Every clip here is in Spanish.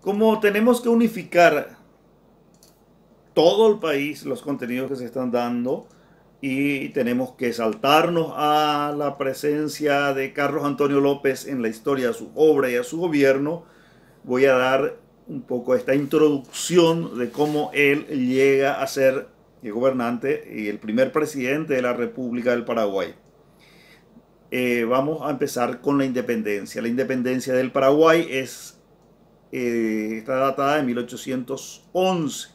como tenemos que unificar todo el país los contenidos que se están dando y tenemos que saltarnos a la presencia de Carlos Antonio López en la historia a su obra y a su gobierno, voy a dar un poco esta introducción de cómo él llega a ser el gobernante y el primer presidente de la República del Paraguay. Eh, vamos a empezar con la independencia. La independencia del Paraguay es eh, está datada de 1811.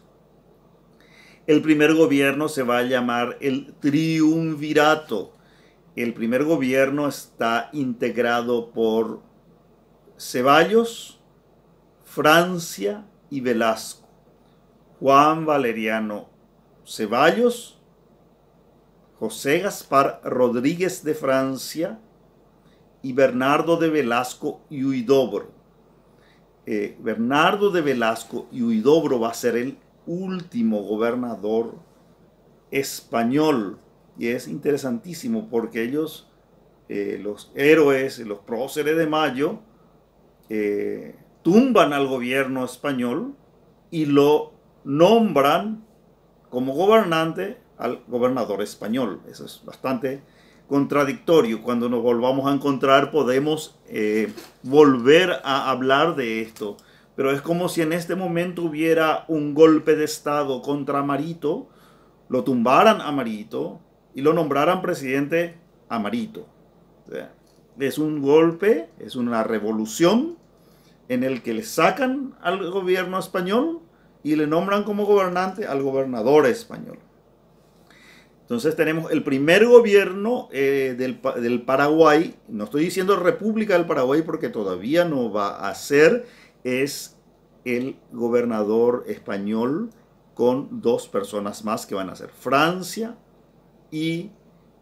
El primer gobierno se va a llamar el Triunvirato. El primer gobierno está integrado por Ceballos, Francia y Velasco. Juan Valeriano Ceballos, José Gaspar Rodríguez de Francia y Bernardo de Velasco y Huidobro. Eh, Bernardo de Velasco y Huidobro va a ser el último gobernador español. Y es interesantísimo porque ellos, eh, los héroes, los próceres de Mayo, eh, tumban al gobierno español y lo nombran como gobernante al gobernador español. Eso es bastante contradictorio. Cuando nos volvamos a encontrar podemos eh, volver a hablar de esto. Pero es como si en este momento hubiera un golpe de Estado contra Marito, lo tumbaran a Marito y lo nombraran presidente a Marito. es un golpe, es una revolución en el que le sacan al gobierno español y le nombran como gobernante al gobernador español. Entonces tenemos el primer gobierno eh, del, del, Paraguay, no estoy diciendo República del Paraguay porque todavía no va a ser, es el gobernador español con dos personas más que van a ser Francia y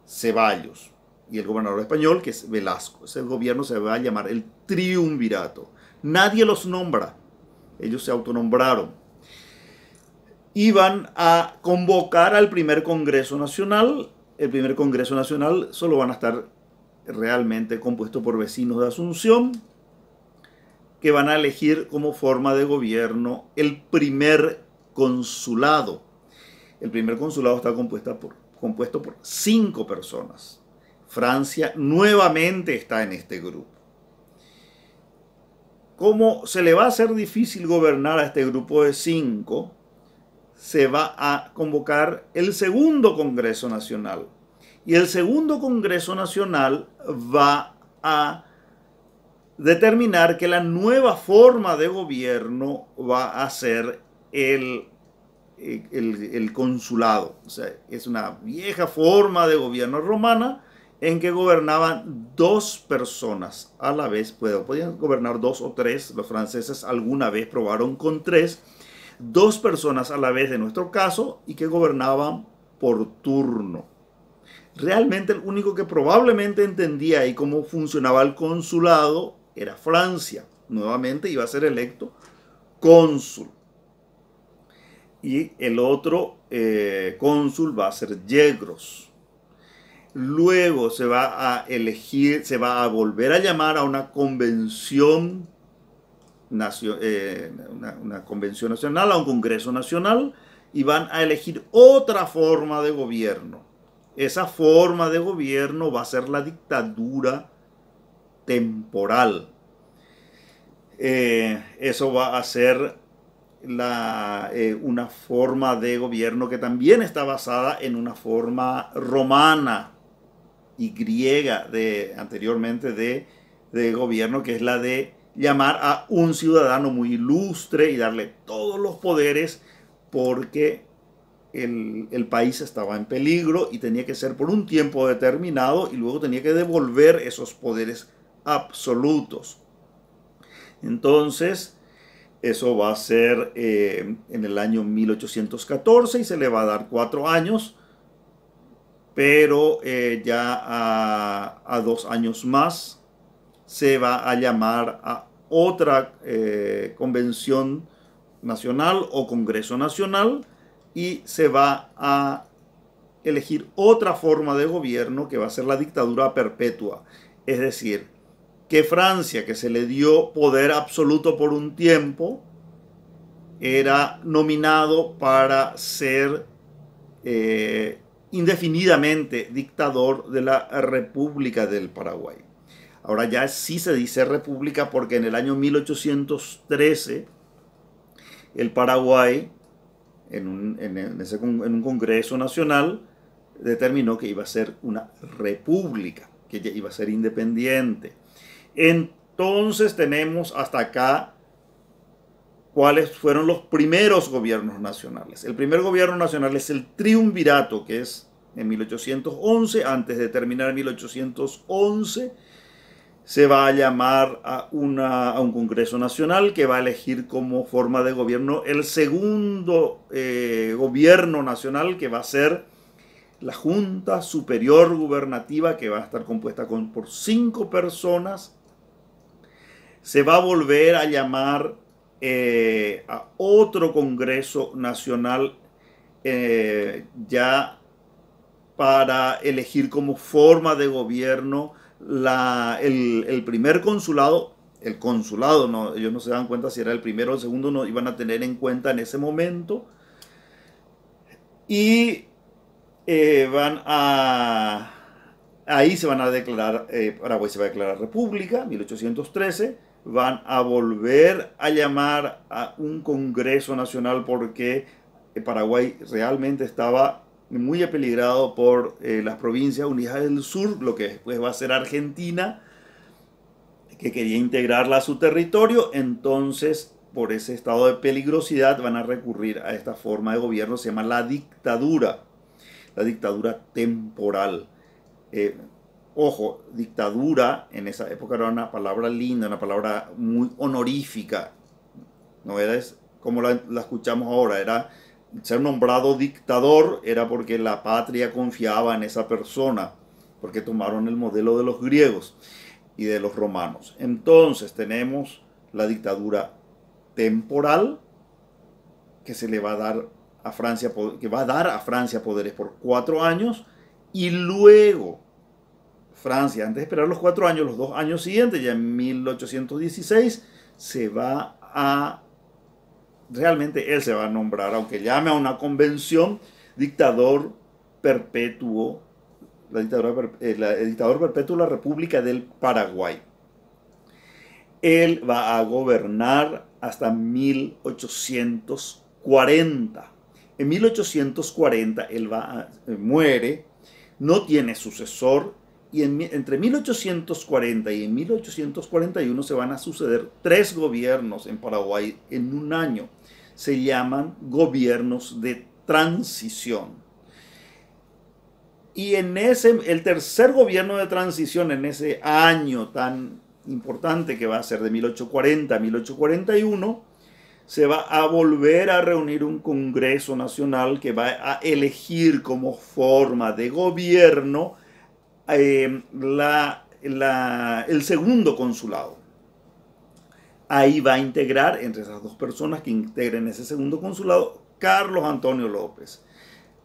Ceballos. Y el gobernador español, que es Velasco, ese gobierno se va a llamar el Triunvirato. Nadie los nombra, ellos se autonombraron iban a convocar al primer Congreso Nacional. El primer Congreso Nacional solo van a estar realmente compuesto por vecinos de Asunción, que van a elegir como forma de gobierno el primer consulado. El primer consulado está compuesto por cinco personas. Francia nuevamente está en este grupo. Como se le va a hacer difícil gobernar a este grupo de cinco, se va a convocar el segundo Congreso Nacional. Y el segundo Congreso Nacional va a determinar que la nueva forma de gobierno va a ser el, consulado. O sea, es una vieja forma de gobierno romana en que gobernaban dos personas a la vez. Podían gobernar dos o tres. Los franceses alguna vez probaron con tres dos personas a la vez en nuestro caso y que gobernaban por turno. Realmente el único que probablemente entendía ahí cómo funcionaba el consulado era Francia. Nuevamente iba a ser electo cónsul. Y el otro eh, cónsul va a ser Yegros. Luego se va a elegir, se va a volver a llamar a una convención eh, una, convención nacional, a un Congreso Nacional, y van a elegir otra forma de gobierno. Esa forma de gobierno va a ser la dictadura temporal. Eh, eso va a ser la, eh, una forma de gobierno que también está basada en una forma romana y griega de, anteriormente de gobierno, que es la de llamar a un ciudadano muy ilustre y darle todos los poderes porque el, país estaba en peligro y tenía que ser por un tiempo determinado y luego tenía que devolver esos poderes absolutos. Entonces, eso va a ser eh, en el año 1814 y se le va a dar cuatro años, pero eh, ya a dos años más se va a llamar a otra eh, convención nacional o congreso nacional y se va a elegir otra forma de gobierno que va a ser la dictadura perpetua. Es decir, que Francia, que se le dio poder absoluto por un tiempo, era nominado para ser eh, indefinidamente dictador de la República del Paraguay. Ahora ya sí se dice república porque en el año 1813 el Paraguay, en un, Congreso Nacional, determinó que iba a ser una república, que iba a ser independiente. Entonces tenemos hasta acá cuáles fueron los primeros gobiernos nacionales. El primer gobierno nacional es el triunvirato, que es en 1811, antes de terminar 1811 se va a llamar a, un Congreso Nacional que va a elegir como forma de gobierno el segundo eh, gobierno nacional que va a ser la Junta Superior Gubernativa que va a estar compuesta por cinco personas. Se va a volver a llamar eh, a otro Congreso Nacional eh, ya para elegir como forma de gobierno el, primer consulado, el consulado, ellos no se dan cuenta si era el primero o el segundo, no iban a tener en cuenta en ese momento. Y eh, van a... Ahí se van a declarar, eh, Paraguay se va a declarar república, 1813, van a volver a llamar a un Congreso Nacional porque eh, Paraguay realmente estaba muy apeligrado por eh, las provincias unidas del sur, lo que después va a ser Argentina, que quería integrarla a su territorio, entonces por ese estado de peligrosidad van a recurrir a esta forma de gobierno, se llama la dictadura, la dictadura temporal. Eh, ojo, dictadura en esa época era una palabra linda, una palabra muy honorífica, no era como la escuchamos ahora, era ser nombrado dictador era porque la patria confiaba en esa persona, porque tomaron el modelo de los griegos y de los romanos. Entonces tenemos la dictadura temporal que se le va a dar a Francia, que va a dar a Francia poderes por cuatro años y luego Francia, antes de esperar los cuatro años, los dos años siguientes, ya en 1816, se va a realmente él se va a nombrar, aunque llame a una convención, dictador perpetuo, eh, el dictador perpetuo de la República del Paraguay. Él va a gobernar hasta 1840. En 1840 él va eh, muere, no tiene sucesor y entre 1840 y en 1841 se van a suceder tres gobiernos en Paraguay en un año. Se llaman gobiernos de transición. Y en ese, el tercer gobierno de transición, en ese año tan importante que va a ser de 1840 a 1841, se va a volver a reunir un Congreso Nacional que va a elegir como forma de gobierno eh, el segundo consulado. Ahí va a integrar, entre esas dos personas que integren ese segundo consulado, Carlos Antonio López.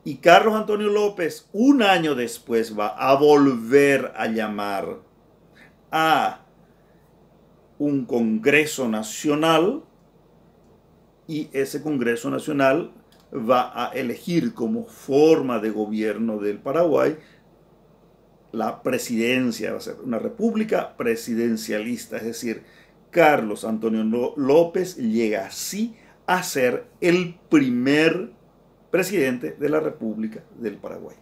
Y Carlos Antonio López, un año después, va a volver a llamar a un Congreso Nacional y ese Congreso Nacional va a elegir como forma de gobierno del Paraguay la presidencia, va a ser una república presidencialista, es decir, Carlos Antonio López llega así a ser el primer presidente de la República del Paraguay.